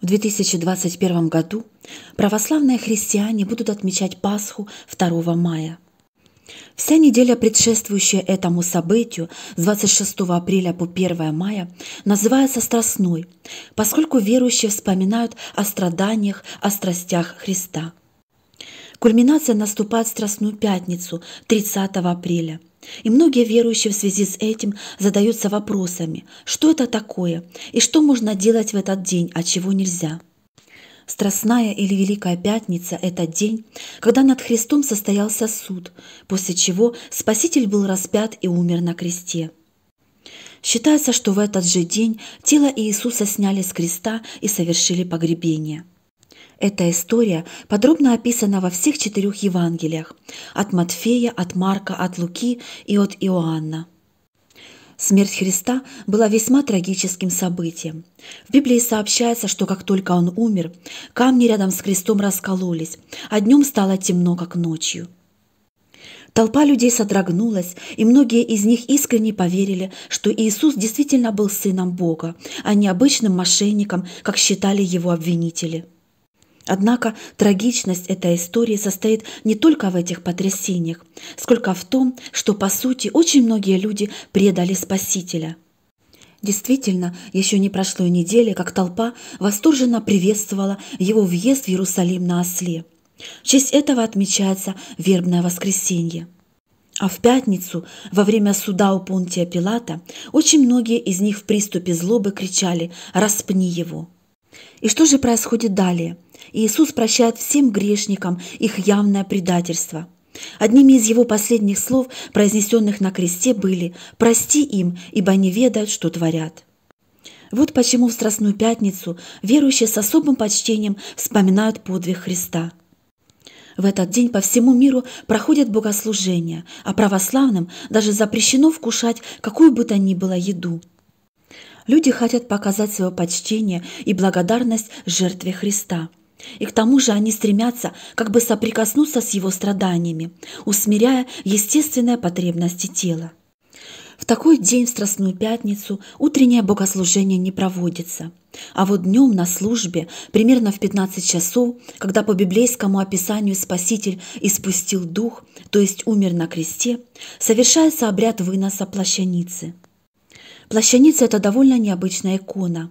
В 2021 году православные христиане будут отмечать Пасху 2 мая. Вся неделя, предшествующая этому событию с 26 апреля по 1 мая, называется Страстной, поскольку верующие вспоминают о страданиях, о страстях Христа. Кульминация наступает в Страстную пятницу 30 апреля – и многие верующие в связи с этим задаются вопросами, что это такое и что можно делать в этот день, а чего нельзя. Страстная или Великая Пятница – это день, когда над Христом состоялся суд, после чего Спаситель был распят и умер на кресте. Считается, что в этот же день тело Иисуса сняли с креста и совершили погребение – эта история подробно описана во всех четырех Евангелиях – от Матфея, от Марка, от Луки и от Иоанна. Смерть Христа была весьма трагическим событием. В Библии сообщается, что как только он умер, камни рядом с крестом раскололись, а днем стало темно, как ночью. Толпа людей содрогнулась, и многие из них искренне поверили, что Иисус действительно был сыном Бога, а не обычным мошенником, как считали его обвинители. Однако трагичность этой истории состоит не только в этих потрясениях, сколько в том, что по сути очень многие люди предали Спасителя. Действительно, еще не прошло и недели, как толпа восторженно приветствовала его въезд в Иерусалим на осле. В честь этого отмечается вербное воскресенье. А в пятницу, во время суда у Понтия Пилата, очень многие из них в приступе злобы кричали «Распни его!» И что же происходит далее? Иисус прощает всем грешникам их явное предательство. Одними из его последних слов, произнесенных на кресте, были «Прости им, ибо они ведают, что творят». Вот почему в Страстную Пятницу верующие с особым почтением вспоминают подвиг Христа. В этот день по всему миру проходят богослужения, а православным даже запрещено вкушать какую бы то ни было еду – Люди хотят показать свое почтение и благодарность жертве Христа. И к тому же они стремятся как бы соприкоснуться с его страданиями, усмиряя естественные потребности тела. В такой день, в Страстную Пятницу, утреннее богослужение не проводится. А вот днем на службе, примерно в 15 часов, когда по библейскому описанию Спаситель испустил дух, то есть умер на кресте, совершается обряд выноса плащаницы – Плащаница – это довольно необычная икона.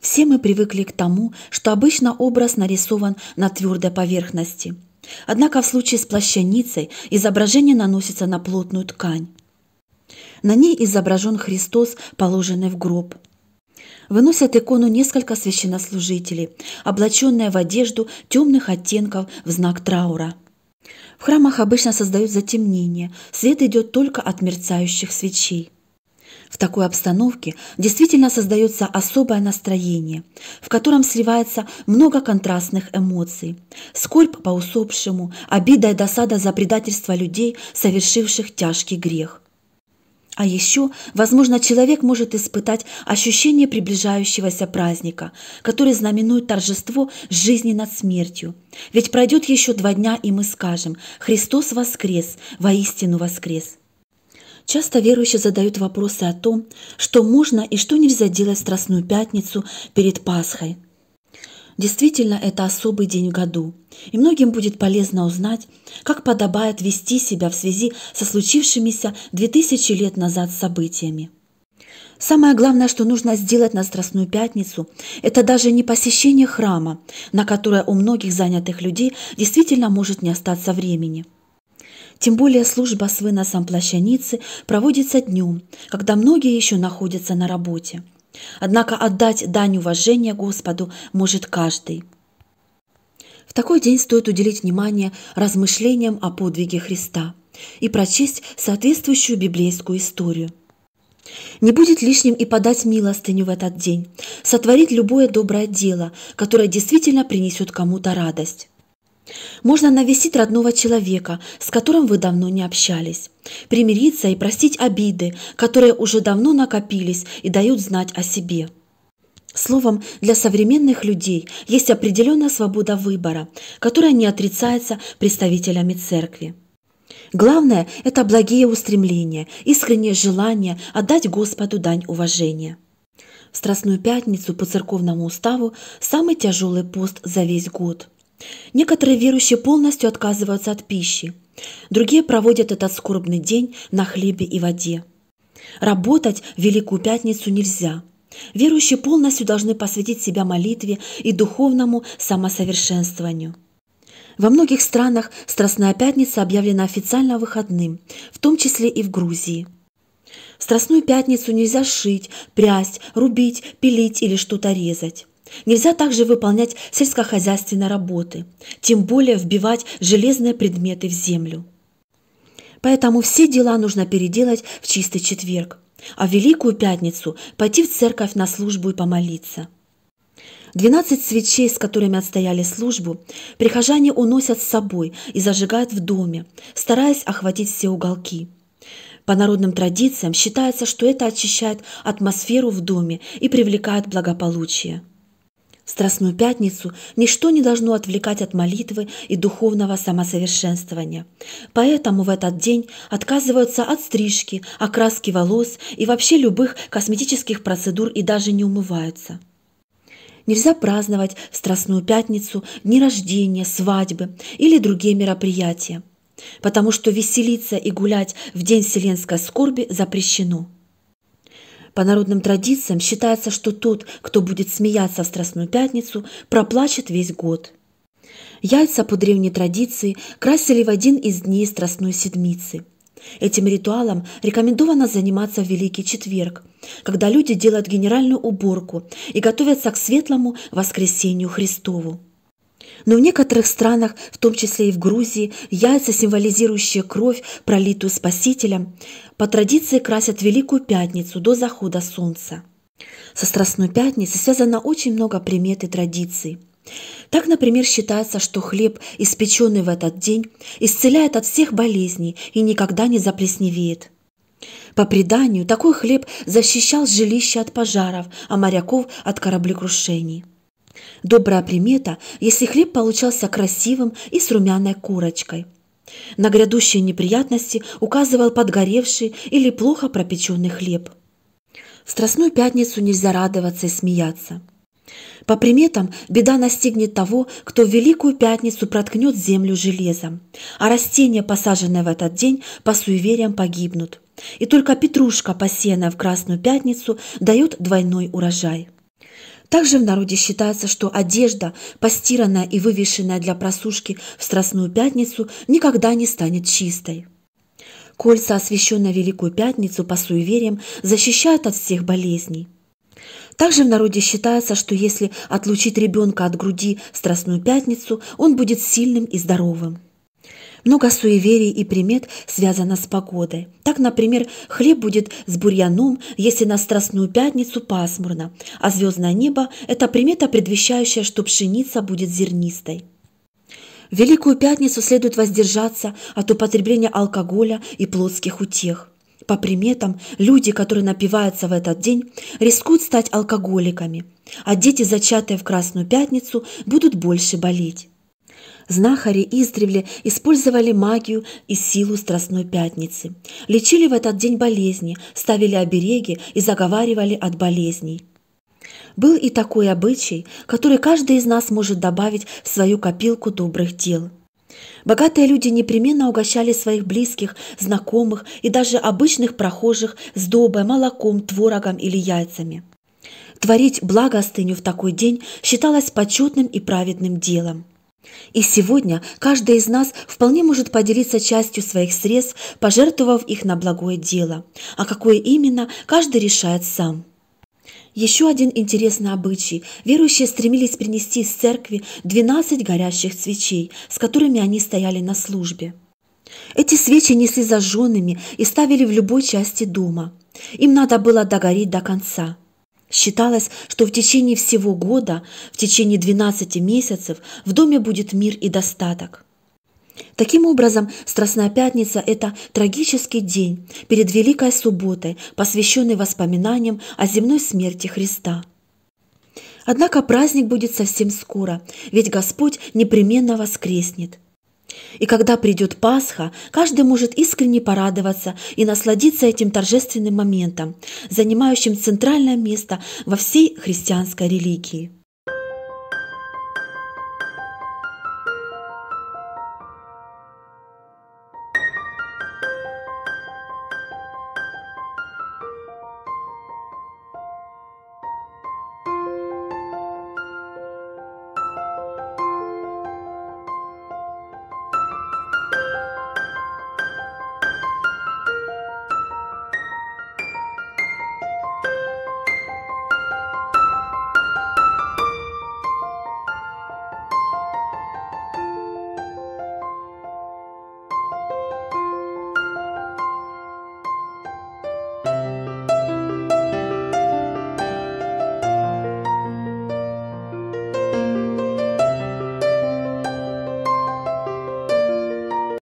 Все мы привыкли к тому, что обычно образ нарисован на твердой поверхности. Однако в случае с плащаницей изображение наносится на плотную ткань. На ней изображен Христос, положенный в гроб. Выносят икону несколько священнослужителей, облаченные в одежду темных оттенков в знак траура. В храмах обычно создают затемнение, свет идет только от мерцающих свечей. В такой обстановке действительно создается особое настроение, в котором сливается много контрастных эмоций. Скорбь по усопшему, обида и досада за предательство людей, совершивших тяжкий грех. А еще, возможно, человек может испытать ощущение приближающегося праздника, который знаменует торжество жизни над смертью. Ведь пройдет еще два дня, и мы скажем «Христос воскрес, воистину воскрес». Часто верующие задают вопросы о том, что можно и что нельзя делать в Страстную Пятницу перед Пасхой. Действительно, это особый день в году, и многим будет полезно узнать, как подобает вести себя в связи со случившимися 2000 лет назад событиями. Самое главное, что нужно сделать на Страстную Пятницу, это даже не посещение храма, на которое у многих занятых людей действительно может не остаться времени – тем более служба свына самплащаницы проводится днем, когда многие еще находятся на работе. Однако отдать дань уважения Господу может каждый. В такой день стоит уделить внимание размышлениям о подвиге Христа и прочесть соответствующую библейскую историю. Не будет лишним и подать милостыню в этот день, сотворить любое доброе дело, которое действительно принесет кому-то радость. Можно навестить родного человека, с которым вы давно не общались, примириться и простить обиды, которые уже давно накопились и дают знать о себе. Словом, для современных людей есть определенная свобода выбора, которая не отрицается представителями церкви. Главное – это благие устремления, искреннее желание отдать Господу дань уважения. В Страстную Пятницу по церковному уставу самый тяжелый пост за весь год – Некоторые верующие полностью отказываются от пищи. Другие проводят этот скорбный день на хлебе и воде. Работать в Великую Пятницу нельзя. Верующие полностью должны посвятить себя молитве и духовному самосовершенствованию. Во многих странах Страстная Пятница объявлена официально выходным, в том числе и в Грузии. В Страстную Пятницу нельзя шить, прясть, рубить, пилить или что-то резать. Нельзя также выполнять сельскохозяйственные работы, тем более вбивать железные предметы в землю. Поэтому все дела нужно переделать в чистый четверг, а в Великую Пятницу пойти в церковь на службу и помолиться. Двенадцать свечей, с которыми отстояли службу, прихожане уносят с собой и зажигают в доме, стараясь охватить все уголки. По народным традициям считается, что это очищает атмосферу в доме и привлекает благополучие. Страстную пятницу ничто не должно отвлекать от молитвы и духовного самосовершенствования. Поэтому в этот день отказываются от стрижки, окраски волос и вообще любых косметических процедур и даже не умываются. Нельзя праздновать в Страстную пятницу дни рождения, свадьбы или другие мероприятия, потому что веселиться и гулять в день вселенской скорби запрещено – по народным традициям считается, что тот, кто будет смеяться в Страстную Пятницу, проплачет весь год. Яйца по древней традиции красили в один из дней Страстной Седмицы. Этим ритуалом рекомендовано заниматься в Великий Четверг, когда люди делают генеральную уборку и готовятся к светлому воскресению Христову. Но в некоторых странах, в том числе и в Грузии, яйца, символизирующие кровь, пролитую Спасителем, по традиции красят Великую Пятницу до захода солнца. Со Страстной Пятницей связано очень много примет и традиций. Так, например, считается, что хлеб, испеченный в этот день, исцеляет от всех болезней и никогда не заплесневеет. По преданию, такой хлеб защищал жилище от пожаров, а моряков от кораблекрушений. Добрая примета, если хлеб получался красивым и с румяной корочкой. На грядущие неприятности указывал подгоревший или плохо пропеченный хлеб. В Страстную пятницу нельзя радоваться и смеяться. По приметам, беда настигнет того, кто в Великую Пятницу проткнет землю железом, а растения, посаженные в этот день, по суевериям погибнут. И только петрушка, посеянная в Красную Пятницу, дает двойной урожай. Также в народе считается, что одежда, постиранная и вывешенная для просушки в Страстную Пятницу, никогда не станет чистой. Кольца, освященные Великую Пятницу по суевериям, защищают от всех болезней. Также в народе считается, что если отлучить ребенка от груди в Страстную Пятницу, он будет сильным и здоровым. Много суеверий и примет связано с погодой. Так, например, хлеб будет с бурьяном, если на Страстную Пятницу пасмурно, а звездное небо – это примета, предвещающая, что пшеница будет зернистой. В Великую Пятницу следует воздержаться от употребления алкоголя и плотских утех. По приметам, люди, которые напиваются в этот день, рискуют стать алкоголиками, а дети, зачатые в Красную Пятницу, будут больше болеть. Знахари издревле использовали магию и силу Страстной Пятницы. Лечили в этот день болезни, ставили обереги и заговаривали от болезней. Был и такой обычай, который каждый из нас может добавить в свою копилку добрых дел. Богатые люди непременно угощали своих близких, знакомых и даже обычных прохожих сдобой, молоком, творогом или яйцами. Творить благостыню в такой день считалось почетным и праведным делом. И сегодня каждый из нас вполне может поделиться частью своих средств, пожертвовав их на благое дело. А какое именно, каждый решает сам. Еще один интересный обычай. Верующие стремились принести из церкви 12 горящих свечей, с которыми они стояли на службе. Эти свечи несли зажженными и ставили в любой части дома. Им надо было догореть до конца – Считалось, что в течение всего года, в течение 12 месяцев в доме будет мир и достаток. Таким образом, Страстная Пятница – это трагический день перед Великой Субботой, посвященный воспоминаниям о земной смерти Христа. Однако праздник будет совсем скоро, ведь Господь непременно воскреснет – и когда придет Пасха, каждый может искренне порадоваться и насладиться этим торжественным моментом, занимающим центральное место во всей христианской религии.